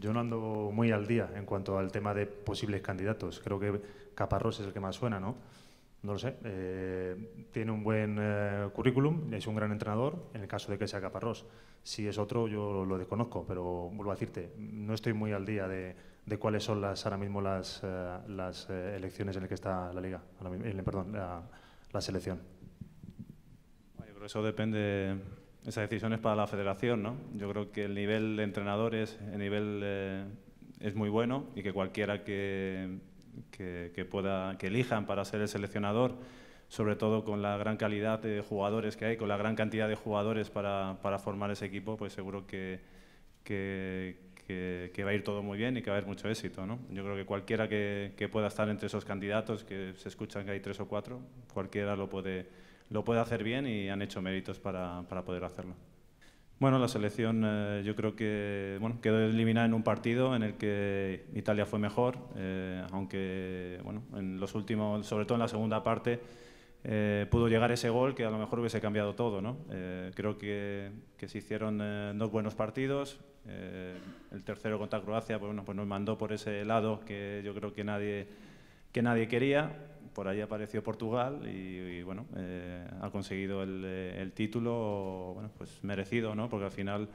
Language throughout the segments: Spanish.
Yo no ando muy al día en cuanto al tema de posibles candidatos. Creo que Caparrós es el que más suena, ¿no? No lo sé. Eh, tiene un buen eh, currículum, es un gran entrenador, en el caso de que sea Caparrós. Si es otro, yo lo desconozco, pero vuelvo a decirte, no estoy muy al día de, cuáles son las ahora mismo las, eh, las elecciones en las que está la liga, perdón, la, selección. eso depende esa decisión es para la federación, ¿no? Yo creo que el nivel de entrenadores, el nivel eh, es muy bueno y que cualquiera que, pueda, que elijan para ser el seleccionador, sobre todo con la gran calidad de jugadores que hay, con la gran cantidad de jugadores para, formar ese equipo, pues seguro que, va a ir todo muy bien y que va a haber mucho éxito, ¿no? Yo creo que cualquiera que, pueda estar entre esos candidatos, que se escuchan que hay tres o cuatro, cualquiera lo puede lo puede hacer bien y han hecho méritos para, para poder hacerlo. Bueno, la selección eh, yo creo que bueno, quedó eliminada en un partido en el que Italia fue mejor, eh, aunque bueno, en los últimos, sobre todo en la segunda parte, eh, pudo llegar ese gol que a lo mejor hubiese cambiado todo. ¿no? creo que, que, se hicieron dos buenos partidos. el tercero contra Croacia pues, pues nos mandó por ese lado que yo creo que nadie, que nadie quería por ahí apareció Portugal y, bueno, eh, ha conseguido eh, el, título, bueno, pues merecido, ¿no? Porque al final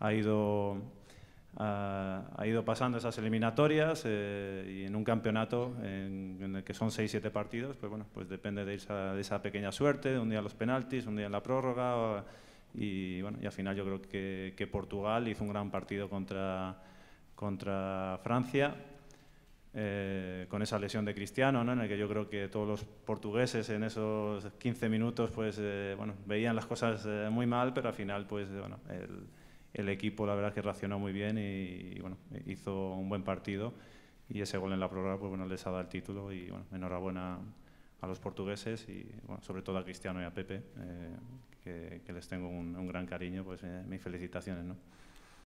ha ido, ha, ido pasando esas eliminatorias eh, y en un campeonato en, el que son 6 siete partidos, pues bueno, pues depende de esa, de esa pequeña suerte, de un día los penaltis, un día la prórroga y bueno, y al final yo creo que, que Portugal hizo un gran partido contra, contra Francia eh, con esa lesión de Cristiano, ¿no? en el que yo creo que todos los portugueses en esos 15 minutos pues, eh, bueno, veían las cosas eh, muy mal, pero al final pues, bueno, el, equipo la verdad que reaccionó muy bien y, bueno, hizo un buen partido y ese gol en la prórroga pues, bueno, les ha dado el título y bueno, enhorabuena a los portugueses y sobre todo a Cristiano y a Pepe, que, les tengo un, un gran cariño, pues mis felicitaciones. ¿no?